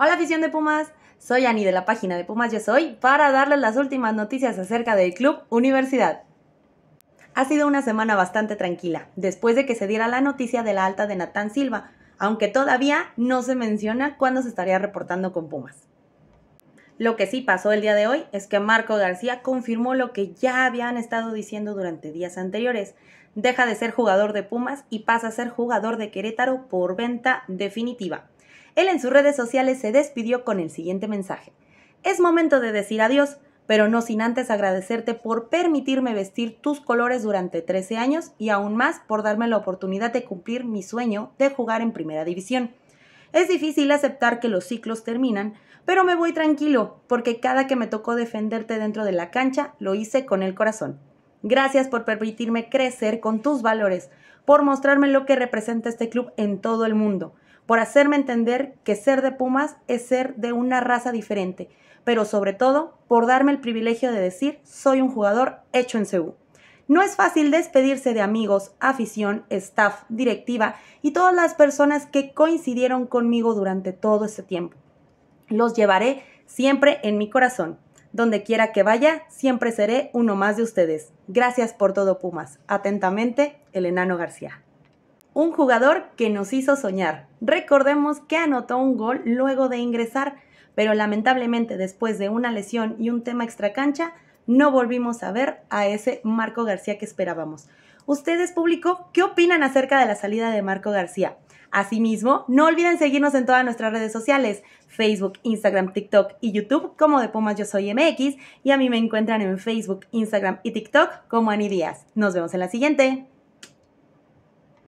Hola afición de Pumas, soy Ani de la página de Pumas Yo Soy para darles las últimas noticias acerca del Club Universidad. Ha sido una semana bastante tranquila, después de que se diera la noticia de la alta de Natán Silva, aunque todavía no se menciona cuándo se estaría reportando con Pumas. Lo que sí pasó el día de hoy es que Marco García confirmó lo que ya habían estado diciendo durante días anteriores. Deja de ser jugador de Pumas y pasa a ser jugador de Querétaro por venta definitiva él en sus redes sociales se despidió con el siguiente mensaje. Es momento de decir adiós, pero no sin antes agradecerte por permitirme vestir tus colores durante 13 años y aún más por darme la oportunidad de cumplir mi sueño de jugar en primera división. Es difícil aceptar que los ciclos terminan, pero me voy tranquilo, porque cada que me tocó defenderte dentro de la cancha, lo hice con el corazón. Gracias por permitirme crecer con tus valores, por mostrarme lo que representa este club en todo el mundo, por hacerme entender que ser de Pumas es ser de una raza diferente, pero sobre todo por darme el privilegio de decir soy un jugador hecho en Seúl. No es fácil despedirse de amigos, afición, staff, directiva y todas las personas que coincidieron conmigo durante todo ese tiempo. Los llevaré siempre en mi corazón. Donde quiera que vaya, siempre seré uno más de ustedes. Gracias por todo, Pumas. Atentamente, el enano García un jugador que nos hizo soñar. Recordemos que anotó un gol luego de ingresar, pero lamentablemente después de una lesión y un tema extracancha, no volvimos a ver a ese Marco García que esperábamos. Ustedes, público, ¿qué opinan acerca de la salida de Marco García? Asimismo, no olviden seguirnos en todas nuestras redes sociales, Facebook, Instagram, TikTok y YouTube como de Pumas Yo Soy MX y a mí me encuentran en Facebook, Instagram y TikTok como Ani Díaz. Nos vemos en la siguiente.